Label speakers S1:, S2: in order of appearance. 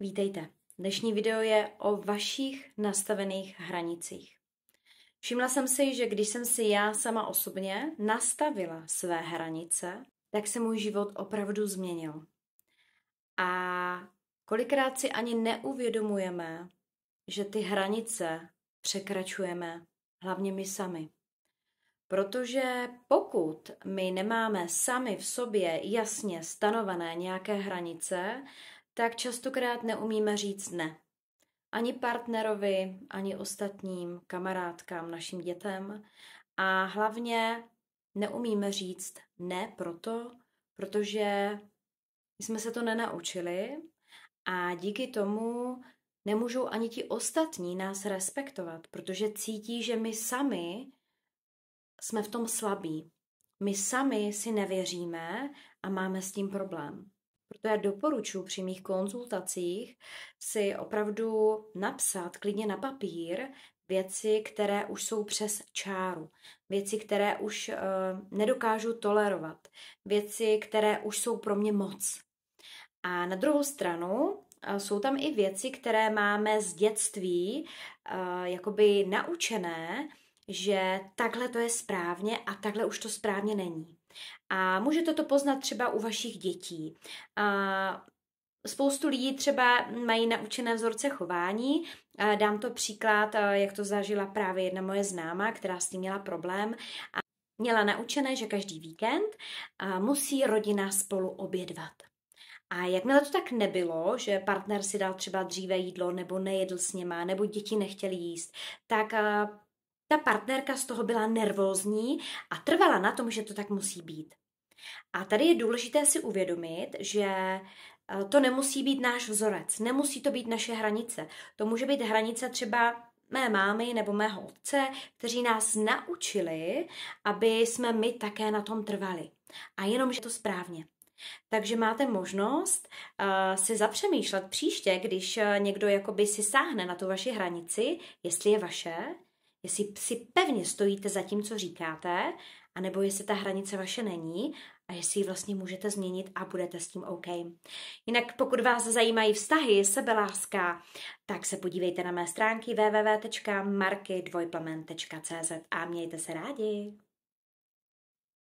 S1: Vítejte. Dnešní video je o vašich nastavených hranicích. Všimla jsem si, že když jsem si já sama osobně nastavila své hranice, tak se můj život opravdu změnil. A kolikrát si ani neuvědomujeme, že ty hranice překračujeme hlavně my sami. Protože pokud my nemáme sami v sobě jasně stanovené nějaké hranice, tak častokrát neumíme říct ne. Ani partnerovi, ani ostatním kamarádkám, našim dětem. A hlavně neumíme říct ne proto, protože jsme se to nenaučili a díky tomu nemůžou ani ti ostatní nás respektovat, protože cítí, že my sami jsme v tom slabí. My sami si nevěříme a máme s tím problém. To já doporučuji při mých konzultacích si opravdu napsat klidně na papír věci, které už jsou přes čáru, věci, které už uh, nedokážu tolerovat, věci, které už jsou pro mě moc. A na druhou stranu eh, jsou tam i věci, které máme z dětství uh, jakoby naučené, že takhle to je správně a takhle už to správně není. A můžete to poznat třeba u vašich dětí. A Spoustu lidí třeba mají naučené vzorce chování. Dám to příklad, jak to zažila právě jedna moje známá, která s tím měla problém. A měla naučené, že každý víkend musí rodina spolu obědvat. A jakmile to tak nebylo, že partner si dal třeba dříve jídlo nebo nejedl s něma, nebo děti nechtěli jíst, tak ta partnerka z toho byla nervózní a trvala na tom, že to tak musí být. A tady je důležité si uvědomit, že eh, to nemusí být náš vzorec, nemusí to být naše hranice. To může být hranice třeba mé mámy nebo mého otce, kteří nás naučili, aby jsme my také na tom trvali. A jenom, že to správně. Takže máte možnost uh, si zapřemýšlet příště, když uh, někdo jakoby si sáhne na tu vaši hranici, jestli je vaše, Jestli si pevně stojíte za tím, co říkáte, anebo jestli ta hranice vaše není a jestli ji vlastně můžete změnit a budete s tím OK. Jinak pokud vás zajímají vztahy, sebeláska, tak se podívejte na mé stránky www.marky.cz a mějte se rádi.